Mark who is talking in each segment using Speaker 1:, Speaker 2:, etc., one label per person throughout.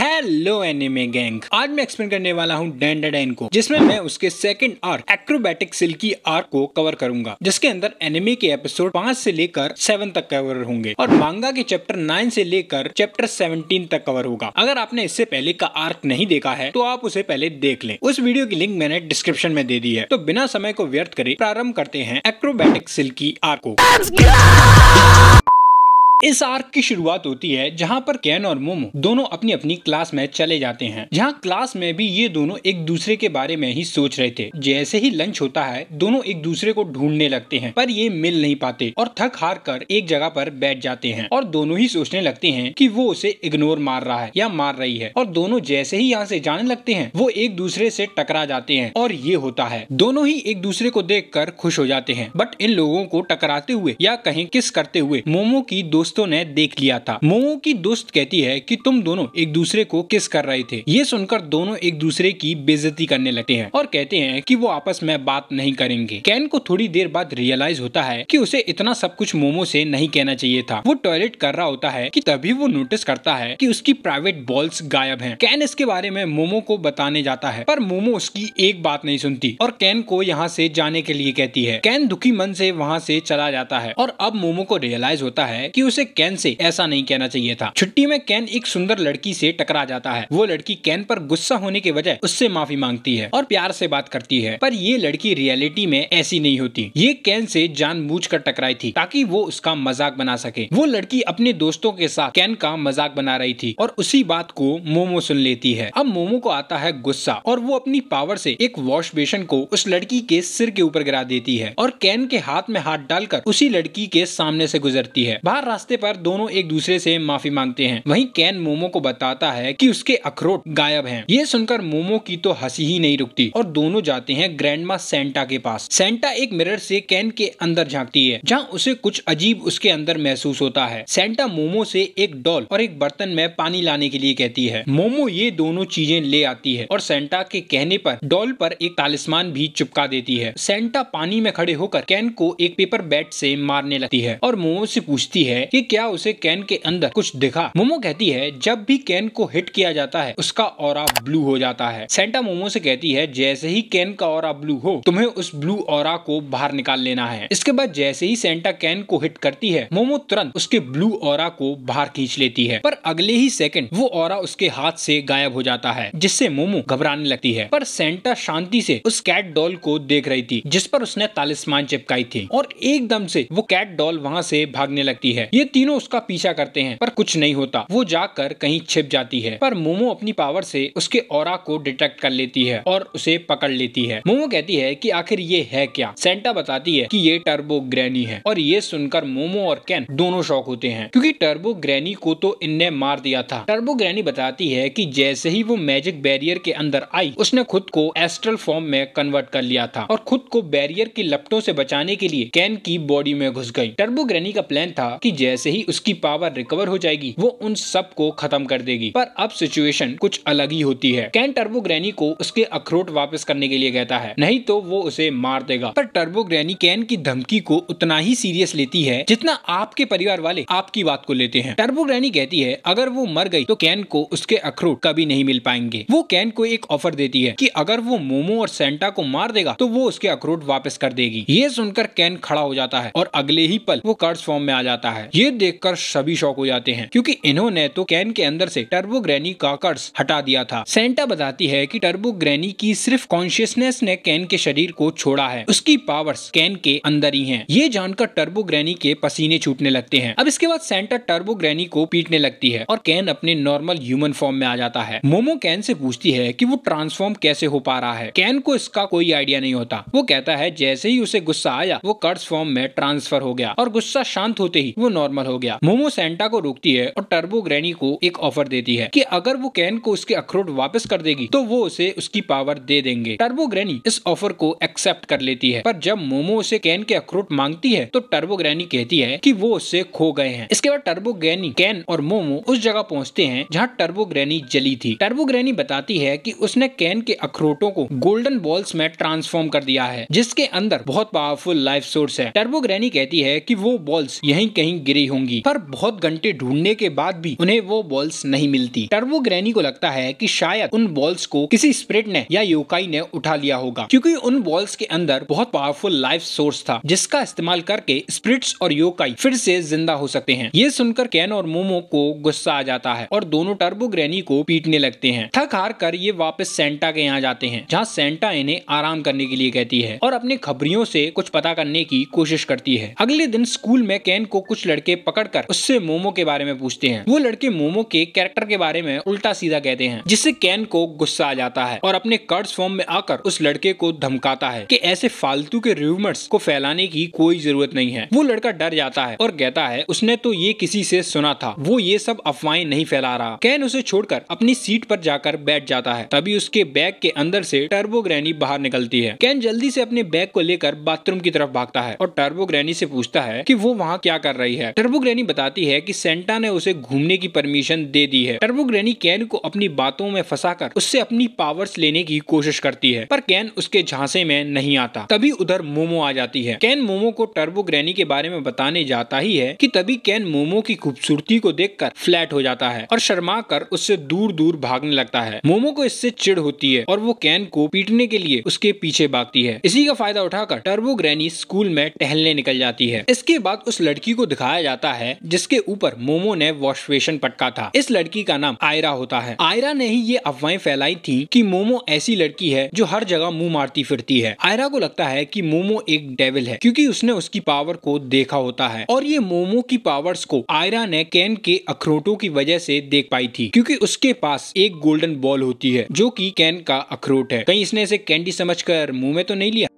Speaker 1: Hello anime gang आज मैं explain करने वाला हूँ डेंडाडाइन को जिसमें मैं उसके second arc acrobatic silky arc को कवर करूंगा जिसके अंदर एनिमे के एपिसोड पांच से लेकर सेवन तक कवर होंगे और मांगा के चैप्टर नाइन से लेकर चैप्टर सेवनटीन तक कवर होगा अगर आपने इससे पहले का आर्क नहीं देखा है तो आप उसे पहले देख ले उस वीडियो की लिंक मैंने डिस्क्रिप्शन में दे दी है तो बिना समय को व्यर्थ करे प्रारंभ करते हैं एक्रोबैटिक सिल्की आर्क को इस आर्क की शुरुआत होती है जहाँ पर कैन और मोमो दोनों अपनी अपनी क्लास में चले जाते हैं जहाँ क्लास में भी ये दोनों एक दूसरे के बारे में ही सोच रहे थे जैसे ही लंच होता है दोनों एक दूसरे को ढूंढने लगते हैं पर ये मिल नहीं पाते और थक हार कर एक जगह पर बैठ जाते हैं और दोनों ही सोचने लगते हैं कि वो उसे इग्नोर मार रहा है या मार रही है और दोनों जैसे ही यहाँ से जाने लगते हैं वो एक दूसरे से टकरा जाते हैं और ये होता है दोनों ही एक दूसरे को देख कर खुश हो जाते हैं बट इन लोगों को टकराते हुए या कहीं किस करते हुए मोमो की दोस्त दोस्तों ने देख लिया था मोमो की दोस्त कहती है कि तुम दोनों एक दूसरे को किस कर रहे थे ये सुनकर दोनों एक दूसरे की बेजती करने लगते हैं और कहते हैं कि वो आपस में बात नहीं करेंगे कैन को थोड़ी देर बाद रियलाइज होता है कि उसे इतना सब कुछ मोमो से नहीं कहना चाहिए था वो टॉयलेट कर रहा होता है कि तभी वो नोटिस करता है कि उसकी प्राइवेट बॉल्स गायब हैं कैन इसके बारे में मोमो को बताने जाता है पर मोमो उसकी एक बात नहीं सुनती और कैन को यहाँ से जाने के लिए कहती है कैन दुखी मन से वहाँ से चला जाता है और अब मोमो को रियलाइज होता है की उसे उसे कैन से ऐसा नहीं कहना चाहिए था छुट्टी में कैन एक सुंदर लड़की से टकरा जाता है वो लड़की कैन पर गुस्सा होने के बजाय उससे माफी मांगती है और प्यार से बात करती है पर ये लड़की रियलिटी में ऐसी नहीं होती ये कैन से कर टकराई थी ताकि वो उसका मजाक बना सके वो लड़की अपने दोस्तों के साथ कैन का मजाक बना रही थी और उसी बात को मोमो सुन लेती है अब मोमो को आता है गुस्सा और वो अपनी पावर से एक वॉश बेसन को उस लड़की के सिर के ऊपर गिरा देती है और कैन के हाथ में हाथ डालकर उसी लड़की के सामने से गुजरती है बाहर रास्ते रास्ते पर दोनों एक दूसरे से माफी मांगते हैं वहीं कैन मोमो को बताता है कि उसके अखरोट गायब हैं। ये सुनकर मोमो की तो हंसी ही नहीं रुकती और दोनों जाते हैं ग्रैंड मा सेंटा के पास सेंटा एक मिरर से कैन के अंदर झांकती है जहाँ उसे कुछ अजीब उसके अंदर महसूस होता है सेंटा मोमो से एक डॉल और एक बर्तन में पानी लाने के लिए कहती है मोमो ये दोनों चीजें ले आती है और सेंटा के कहने पर डॉल पर एक तालिस्मान भी चिपका देती है सेंटा पानी में खड़े होकर कैन को एक पेपर बैट से मारने लगती है और मोमो से पूछती है कि कि क्या उसे कैन के अंदर कुछ दिखा मोमो कहती है जब भी कैन को हिट किया जाता है उसका और ब्लू हो जाता है सेंटा मोमो से कहती है जैसे ही कैन का और ब्लू हो तुम्हें उस ब्लू और को बाहर निकाल लेना है इसके बाद जैसे ही सेंटा कैन को हिट करती है मोमो तुरंत उसके ब्लू और को बाहर खींच लेती है पर अगले ही सेकंड वो और उसके हाथ से गायब हो जाता है जिससे मोमो घबराने लगती है पर सेंटा शांति से उस कैट डॉल को देख रही थी जिस पर उसने तालिस्मान चिपकाई थी और एकदम से वो कैट डॉल वहाँ से भागने लगती है ये ये तीनों उसका पीछा करते हैं पर कुछ नहीं होता वो जाकर कहीं छिप जाती है पर मोमो अपनी पावर से उसके और को डिटेक्ट कर लेती है और उसे पकड़ लेती है मोमो कहती है कि आखिर ये है क्या सेंटा बताती है कि ये टर्बो ग्रैनी है और ये सुनकर मोमो और कैन दोनों शौक होते हैं क्योंकि टर्बो ग्रैनी को तो इनने मार दिया था टर्बो ग्रैनी बताती है कि जैसे ही वो मैजिक बैरियर के अंदर आई उसने खुद को एस्ट्रल फॉर्म में कन्वर्ट कर लिया था और खुद को बैरियर की लपटों से बचाने के लिए कैन की बॉडी में घुस गई टर्बो ग्रैनी का प्लान था की जैसे ही उसकी पावर रिकवर हो जाएगी वो उन सब को खत्म कर देगी पर अब सिचुएशन कुछ अलग ही होती है कैन टर्बो ग्रैनी को उसके अखरोट वापस करने के लिए कहता है नहीं तो वो उसे मार देगा पर टर्बो ग्रैनी कैन की धमकी को उतना ही सीरियस लेती है जितना आपके परिवार वाले आपकी बात को लेते हैं टर्बो ग्रैनी कहती है अगर वो मर गई तो कैन को उसके अखरोट कभी नहीं मिल पाएंगे वो कैन को एक ऑफर देती है कि अगर वो मोमो और सेंटा को मार देगा तो वो उसके अखरोट वापस कर देगी ये सुनकर कैन खड़ा हो जाता है और अगले ही पल वो कर्ज फॉर्म में आ जाता है ये देखकर सभी शौक हो जाते हैं क्योंकि इन्होंने तो कैन के अंदर से टर्बो ग्रैनी का कर्ज हटा दिया था सेंटा बताती है कि टर्बो ग्रैनी की सिर्फ कॉन्शियसनेस ने कैन के शरीर को छोड़ा है उसकी पावर्स कैन के अंदर ही हैं। ये जानकर टर्बो ग्रैनी के पसीने छूटने लगते हैं अब इसके बाद सेंटा टर्बो ग्रैनी को पीटने लगती है और कैन अपने नॉर्मल ह्यूमन फॉर्म में आ जाता है मोमो कैन से पूछती है की वो ट्रांसफॉर्म कैसे हो पा रहा है कैन को इसका कोई आइडिया नहीं होता वो कहता है जैसे ही उसे गुस्सा आया वो कर्स फॉर्म में ट्रांसफर हो गया और गुस्सा शांत होते ही वो नॉर्मल नॉर्मल हो गया मोमो सेंटा को रोकती है और टर्बो ग्रैनी को एक ऑफर देती है कि अगर वो कैन को उसके अखरोट वापस कर देगी तो वो उसे उसकी पावर दे देंगे टर्बो ग्रैनी इस ऑफर को एक्सेप्ट कर लेती है पर जब मोमो उसे कैन के अखरोट मांगती है तो टर्बो ग्रैनी कहती है की वो उससे खो गए हैं इसके बाद टर्बो ग्रैनी कैन और मोमो उस जगह पहुँचते हैं जहाँ टर्बो ग्रैनी जली थी टर्बो ग्रैनी बताती है की उसने कैन के अखरोटों को गोल्डन बॉल्स में ट्रांसफॉर्म कर दिया है जिसके अंदर बहुत पावरफुल लाइफ सोर्स है टर्बो ग्रैनी कहती है की वो बॉल्स यही कहीं गिरे रही होंगी पर बहुत घंटे ढूंढने के बाद भी उन्हें वो बॉल्स नहीं मिलती टर्बो ग्रैनी को लगता है कि शायद उन बॉल्स को किसी स्प्रिट ने या योकाई ने उठा लिया होगा क्योंकि उन बॉल्स के अंदर बहुत पावरफुल लाइफ सोर्स था जिसका इस्तेमाल करके स्प्रिट्स और योकाई फिर से जिंदा हो सकते हैं ये सुनकर कैन और मोमो को गुस्सा आ जाता है और दोनों टर्बो ग्रैनी को पीटने लगते हैं थक हार कर ये वापस सेंटा के यहाँ जाते हैं जहाँ सेंटा इन्हें आराम करने के लिए कहती है और अपने खबरियों से कुछ पता करने की कोशिश करती है अगले दिन स्कूल में कैन को कुछ लड़के लड़के पकड़कर उससे मोमो के बारे में पूछते हैं वो लड़के मोमो के कैरेक्टर के बारे में उल्टा सीधा कहते हैं जिससे कैन को गुस्सा आ जाता है और अपने कर्ज फॉर्म में आकर उस लड़के को धमकाता है की ऐसे फालतू के रूमर्स को फैलाने की कोई जरूरत नहीं है वो लड़का डर जाता है और कहता है उसने तो ये किसी से सुना था वो ये सब अफवाहें नहीं फैला रहा कैन उसे छोड़कर अपनी सीट पर जाकर बैठ जाता है तभी उसके बैग के अंदर से टर्बो ग्रैनी बाहर निकलती है कैन जल्दी से अपने बैग को लेकर बाथरूम की तरफ भागता है और टर्बो ग्रैनी से पूछता है कि वो वहाँ क्या कर रही है टर्बो ग्रैनी बताती है कि सेंटा ने उसे घूमने की परमिशन दे दी है टर्बो ग्रैनी कैन को अपनी बातों में फंसाकर उससे अपनी पावर्स लेने की कोशिश करती है पर कैन उसके झांसे में नहीं आता तभी उधर मोमो आ जाती है कैन मोमो को टर्बो ग्रैनी के बारे में बताने जाता ही है की तभी कैन मोमो की खूबसूरती को कर फ्लैट हो जाता है और शर्मा कर उससे दूर दूर भागने लगता है मोमो को इससे चिड़ होती है और वो कैन को पीटने के लिए उसके पीछे भागती है इसी का फायदा उठाकर टर्बो ग्रैनी स्कूल में टहलने निकल जाती है इसके बाद उस लड़की को दिखाया जाता है जिसके ऊपर मोमो ने वॉशवेशन पटका था इस लड़की का नाम आयरा होता है आयरा ने ही ये अफवाहें फैलाई थी कि मोमो ऐसी लड़की है जो हर जगह मुंह मारती फिरती है आयरा को लगता है कि मोमो एक डेविल है क्योंकि उसने उसकी पावर को देखा होता है और ये मोमो की पावर्स को आयरा ने कैन के अखरोटों की वजह से देख पाई थी क्योंकि उसके पास एक गोल्डन बॉल होती है जो कि कैन का अखरोट है कहीं इसने इसे कैंडी समझकर मुंह में तो नहीं लिया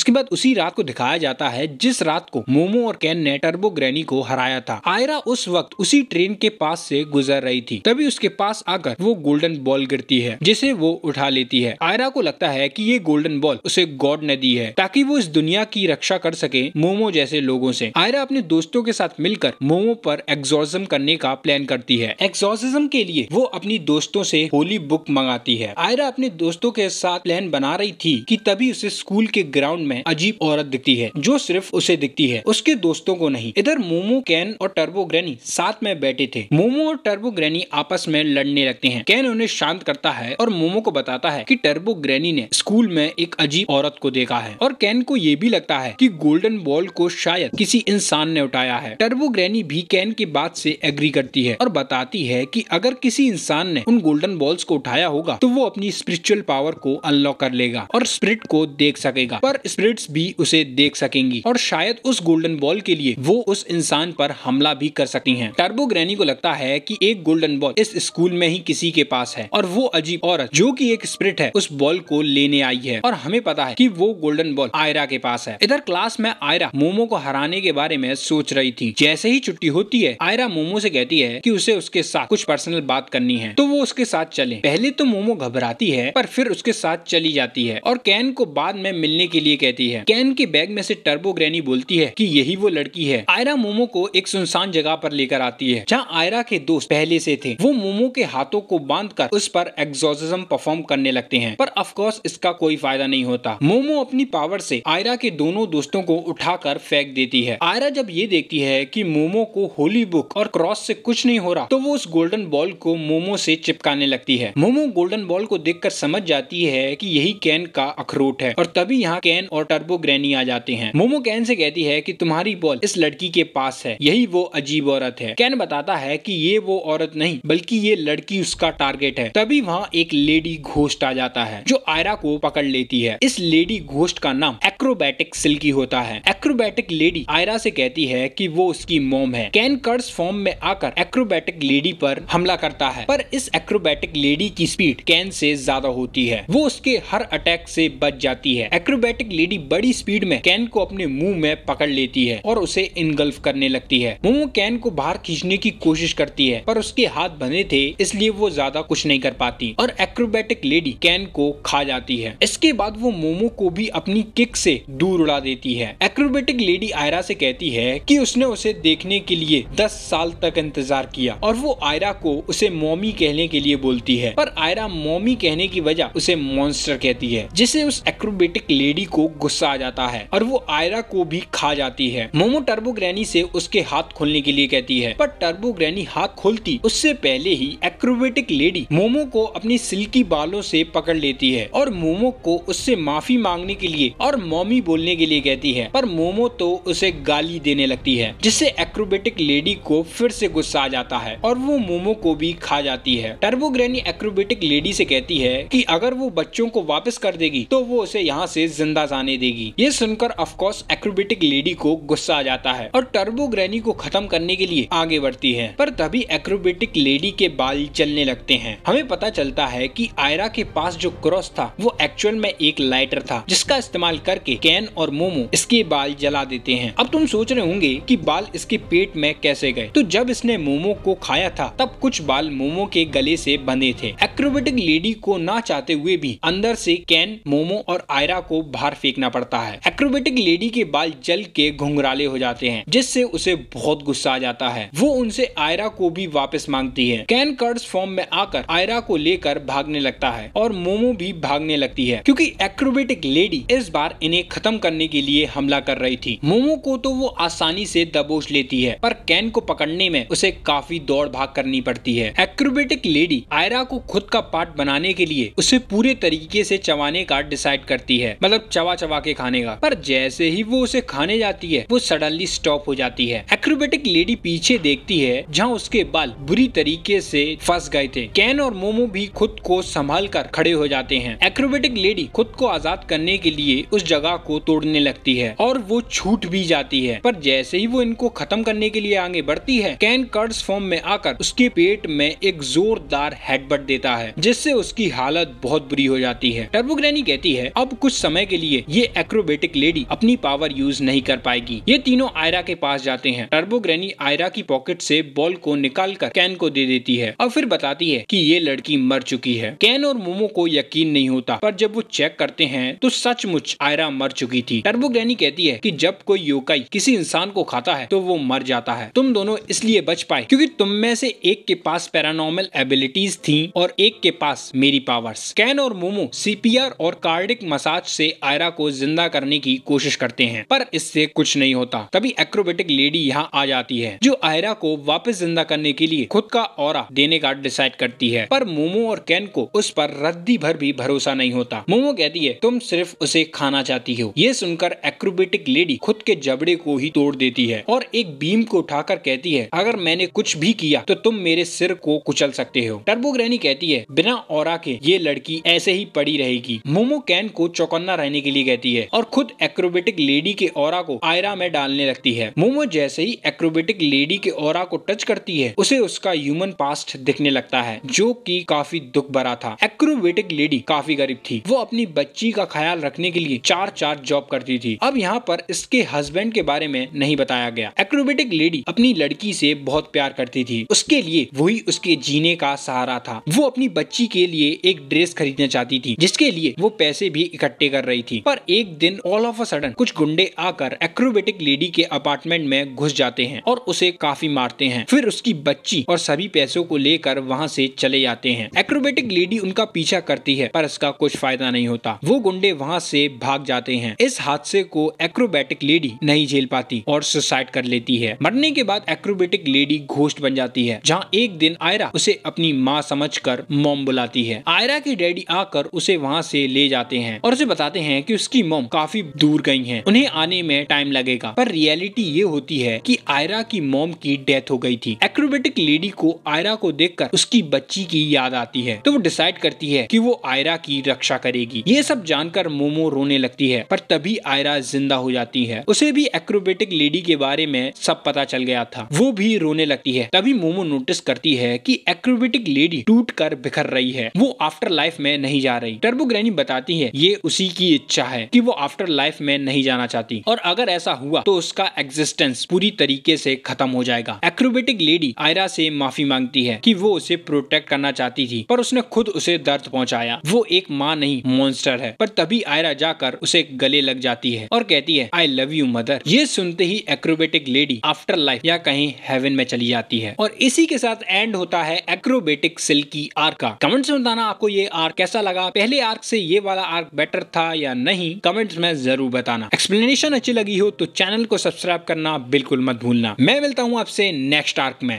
Speaker 1: इसके बाद उसी रात को दिखाया जाता है जिस रात को मोमो और कैन ने टर्बो ग्रैनी को हराया था आयरा उस वक्त उसी ट्रेन के पास से गुजर रही थी तभी उसके पास आकर वो गोल्डन बॉल गिरती है जिसे वो उठा लेती है आयरा को लगता है कि ये गोल्डन बॉल उसे गॉड ने दी है ताकि वो इस दुनिया की रक्षा कर सके मोमो जैसे लोगो ऐसी आयरा अपने दोस्तों के साथ मिलकर मोमो पर एग्जॉर्जम करने का प्लान करती है एग्जॉर्जिज्म के लिए वो अपनी दोस्तों से होली बुक मंगाती है आयरा अपने दोस्तों के साथ प्लान बना रही थी कि तभी उसे स्कूल के ग्राउंड में अजीब औरत दिखती है जो सिर्फ उसे दिखती है उसके दोस्तों को नहीं इधर मोमो कैन और टर्बो ग्रैनी साथ में बैठे थे मोमो और टर्बो ग्रैनी आपस में लड़ने लगते हैं कैन उन्हें शांत करता है और मोमो को बताता है कि टर्बो ग्रैनी ने स्कूल में एक अजीब औरत को देखा है और कैन को ये भी लगता है कि गोल्डन बॉल को शायद किसी इंसान ने उठाया है टर्बो ग्रैनी भी कैन की बात से एग्री करती है और बताती है कि अगर किसी इंसान ने उन गोल्डन बॉल्स को उठाया होगा तो वो अपनी स्पिरिचुअल पावर को अनलॉक कर लेगा और स्प्रिट को देख सकेगा पर स्पिरिट्स भी उसे देख सकेंगी और शायद उस गोल्डन बॉल के लिए वो उस इंसान पर हमला भी कर सकती हैं। टर्बो ग्रैनी को लगता है कि एक गोल्डन बॉल इस स्कूल में ही किसी के पास है और वो अजीब औरत जो कि एक स्पिरिट है उस बॉल को लेने आई है और हमें पता है कि वो गोल्डन बॉल आयरा के पास है इधर क्लास में आयरा मोमो को हराने के बारे में सोच रही थी जैसे ही छुट्टी होती है आयरा मोमो से कहती है की उसे उसके साथ कुछ पर्सनल बात करनी है तो वो उसके साथ चले पहले तो मोमो घबराती है पर फिर उसके साथ चली जाती है और कैन को बाद में मिलने के लिए कहती है कैन के बैग में से टर्बो ग्रैनी बोलती है कि यही वो लड़की है आयरा मोमो को एक सुनसान जगह पर लेकर आती है जहाँ आयरा के दोस्त पहले से थे वो मोमो के हाथों को बांध कर उस पर एग्जोसिज्म परफॉर्म करने लगते हैं पर अफकोर्स इसका कोई फायदा नहीं होता मोमो अपनी पावर से आयरा के दोनों दोस्तों को उठाकर फेंक देती है आयरा जब ये देखती है कि मोमो को होली बुक और क्रॉस से कुछ नहीं हो रहा तो वो उस गोल्डन बॉल को मोमो से चिपकाने लगती है मोमो गोल्डन बॉल को देखकर समझ जाती है कि यही कैन का अखरोट है और तभी यहाँ कैन और टर्बो ग्रैनी आ जाते हैं मोमो कैन से कहती है कि तुम्हारी बॉल इस लड़की के पास है यही वो अजीब औरत है कैन बताता है कि ये वो औरत नहीं बल्कि ये लड़की उसका टारगेट है तभी वहाँ एक लेडी घोष्ट आ जाता है जो आयरा को पकड़ लेती है इस लेडी घोष्ट का नाम एक्रोबैटिक सिल्की होता है एक्रोबैटिक लेडी आयरा से कहती है कि वो उसकी मोम है कैन कर्स फॉर्म में आकर एक्रोबैटिक लेडी पर हमला करता है पर इस एक्रोबैटिक लेडी की स्पीड कैन से ज्यादा होती है वो उसके हर अटैक से बच जाती है एक्रोबैटिक लेडी बड़ी स्पीड में कैन को अपने मुंह में पकड़ लेती है और उसे इनगल्फ करने लगती है मोमो कैन को बाहर खींचने की कोशिश करती है पर उसके हाथ बने थे इसलिए वो ज्यादा कुछ नहीं कर पाती और एक्रोबेटिक लेडी कैन को खा जाती है इसके बाद वो मोमो को भी अपनी किक से दूर उड़ा देती है एक्रोबेटिक लेडी आयरा से कहती है कि उसने उसे देखने के लिए दस साल तक इंतजार किया और वो आयरा को उसे मोमी कहने के लिए बोलती है पर आयरा मोमी कहने की वजह उसे मॉन्स्टर कहती है जिसे उस एक्रोबेटिक लेडी को गुस्सा आ जाता है और वो आयरा को भी खा जाती है मोमो टर्बो ग्रैनी से उसके हाथ खोलने के लिए कहती है पर टर्बो ग्रैनी हाथ खोलती उससे पहले ही एक्रोबेटिक लेडी मोमो को अपनी सिल्की बालों से पकड़ लेती है और मोमो को उससे माफी मांगने के लिए और मोमी बोलने के लिए कहती है पर मोमो तो उसे गाली देने लगती है जिससे एक्रोबेटिक लेडी को फिर से गुस्सा आ जाता है और वो मोमो को भी खा जाती है टर्बो ग्रैनी एक्रोबेटिक लेडी से कहती है कि अगर वो बच्चों को वापस कर देगी तो वो उसे यहाँ से जिंदा आने देगी ये सुनकर अफकोर्स एक्रोबेटिक लेडी को गुस्सा आ जाता है और टर्बो ग्रैनी को खत्म करने के लिए आगे बढ़ती है पर तभी एक्रोबेटिक लेडी के बाल चलने लगते हैं हमें पता चलता है कि आयरा के पास जो क्रॉस था वो एक्चुअल में एक लाइटर था जिसका इस्तेमाल करके कैन और मोमो इसके बाल जला देते हैं अब तुम सोच रहे होंगे कि बाल इसके पेट में कैसे गए तो जब इसने मोमो को खाया था तब कुछ बाल मोमो के गले से बंधे थे एक्रोबेटिक लेडी को ना चाहते हुए भी अंदर से कैन मोमो और आयरा को बाहर फेंकना पड़ता है एक्रोबेटिक लेडी के बाल जल के घुंघराले हो जाते हैं जिससे उसे बहुत गुस्सा आ जाता है वो उनसे आयरा को भी वापस मांगती है कैन कर्ज फॉर्म में आकर आयरा को लेकर भागने लगता है और मोमो भी भागने लगती है क्योंकि एक्रोबेटिक लेडी इस बार इन्हें खत्म करने के लिए हमला कर रही थी मोमो को तो वो आसानी से दबोच लेती है पर कैन को पकड़ने में उसे काफी दौड़ भाग करनी पड़ती है एक्रोबेटिक लेडी आयरा को खुद का पार्ट बनाने के लिए उसे पूरे तरीके से चबाने का डिसाइड करती है मतलब चबा चबा के खाने का पर जैसे ही वो उसे खाने जाती है वो सडनली स्टॉप हो जाती है एक्रोबेटिक लेडी पीछे देखती है जहाँ उसके बाल बुरी तरीके से फंस गए थे कैन और मोमो भी खुद को संभाल कर खड़े हो जाते हैं एक्रोबेटिक लेडी खुद को आजाद करने के लिए उस जगह को तोड़ने लगती है और वो छूट भी जाती है पर जैसे ही वो इनको खत्म करने के लिए आगे बढ़ती है कैन कर्ड्स फॉर्म में आकर उसके पेट में एक जोरदार हेडबट देता है है जिससे उसकी हालत बहुत बुरी हो जाती है टर्बोग्रैनी कहती है अब कुछ समय के लिए ये एक्रोबेटिक लेडी अपनी पावर यूज नहीं कर पाएगी ये तीनों आयरा के पास जाते हैं टर्बोग्रैनी आयरा की पॉकेट से बॉल को निकाल कर कैन को दे देती है और फिर बताती है की ये लड़की मर चुकी है कैन और मोमो को यकीन नहीं होता पर जब वो चेक करते हैं तो सचमुच आयरा मर चुकी थी टर्बोग्रैनी कहती है की जब कोई योकाई किसी इंसान को खाता है तो वो मर जाता है तुम दोनों इसलिए बच पाए क्योंकि तुम में से एक के पास पैरानॉर्मल एबिलिटीज थी और एक के पास मेरी पावर्स कैन और मोमो सीपीआर और कार्डिक मसाज से आयरा को जिंदा करने की कोशिश करते हैं पर इससे कुछ नहीं होता तभी एक्रोबेटिक लेडी यहाँ आ जाती है जो आयरा को वापस जिंदा करने के लिए खुद का और देने का डिसाइड करती है पर मोमो और कैन को उस पर रद्दी भर भी भरोसा नहीं होता मोमो कहती है तुम सिर्फ उसे खाना चाहती हो ये सुनकर एक्रोबेटिक लेडी खुद के जबड़े को ही तोड़ देती है और एक बीम को उठाकर कहती है अगर मैंने कुछ भी किया तो तुम मेरे सिर को कुचल सकते हो टर्बोग्रैनी कहती कहती है बिना और के ये लड़की ऐसे ही पड़ी रहेगी मोमो कैन को चौकन्ना रहने के लिए कहती है और खुद एक्रोबेटिक लेडी के और को आयरा में डालने लगती है मोमो जैसे ही एक्रोबेटिक लेडी के और को टच करती है उसे उसका ह्यूमन पास्ट दिखने लगता है जो कि काफी दुख भरा था एक्रोबेटिक लेडी काफी गरीब थी वो अपनी बच्ची का ख्याल रखने के लिए चार चार जॉब करती थी अब यहाँ पर इसके हस्बैंड के बारे में नहीं बताया गया एक्रोबेटिक लेडी अपनी लड़की से बहुत प्यार करती थी उसके लिए वही उसके जीने का सहारा था वो अपनी अपनी बच्ची के लिए एक ड्रेस खरीदना चाहती थी जिसके लिए वो पैसे भी इकट्ठे कर रही थी पर एक दिन ऑल ऑफ अ सडन कुछ गुंडे आकर एक्रोबेटिक लेडी के अपार्टमेंट में घुस जाते हैं और उसे काफी मारते हैं फिर उसकी बच्ची और सभी पैसों को लेकर वहाँ से चले जाते हैं एक्रोबेटिक लेडी उनका पीछा करती है पर इसका कुछ फायदा नहीं होता वो गुंडे वहाँ से भाग जाते हैं इस हादसे को एक्रोबेटिक लेडी नहीं झेल पाती और सुसाइड कर लेती है मरने के बाद एक्रोबेटिक लेडी घोष्ट बन जाती है जहाँ एक दिन आयरा उसे अपनी माँ समझ कर मोम बुलाती है आयरा के डैडी आकर उसे वहाँ से ले जाते हैं और उसे बताते हैं कि उसकी मोम काफी दूर गई है उन्हें आने में टाइम लगेगा पर रियलिटी ये होती है कि आयरा की मोम की डेथ हो गई थी एक्रोबेटिक लेडी को आयरा को कर उसकी बच्ची की याद आती है तो वो डिसाइड करती है की वो आयरा की रक्षा करेगी ये सब जानकर मोमो रोने लगती है पर तभी आयरा जिंदा हो जाती है उसे भी एक्रोबेटिक लेडी के बारे में सब पता चल गया था वो भी रोने लगती है तभी मोमो नोटिस करती है कि एक्रोबेटिक लेडी टूट कर बिखर रही है वो आफ्टर लाइफ में नहीं जा रही टर्बो ग्रैनी बताती है ये उसी की इच्छा है कि वो आफ्टर लाइफ में नहीं जाना चाहती और अगर ऐसा हुआ तो उसका एग्जिस्टेंस पूरी तरीके से खत्म हो जाएगा एक्रोबेटिक लेडी आयरा से माफी मांगती है कि वो उसे प्रोटेक्ट करना चाहती थी पर उसने खुद उसे दर्द पहुंचाया वो एक माँ नहीं मॉन्स्टर है पर तभी आयरा जाकर उसे गले लग जाती है और कहती है आई लव यू मदर ये सुनते ही एक्रोबेटिक लेडी आफ्टर लाइफ या कहीं हेवन में चली जाती है और इसी के साथ एंड होता है एक्रोबेटिक सिल की आर आर्क का कमेंट्स में बताना आपको ये आर्क कैसा लगा पहले आर्क से ये वाला आर्क बेटर था या नहीं कमेंट्स में जरूर बताना एक्सप्लेनेशन अच्छी लगी हो तो चैनल को सब्सक्राइब करना बिल्कुल मत भूलना मैं मिलता हूँ आपसे नेक्स्ट आर्क में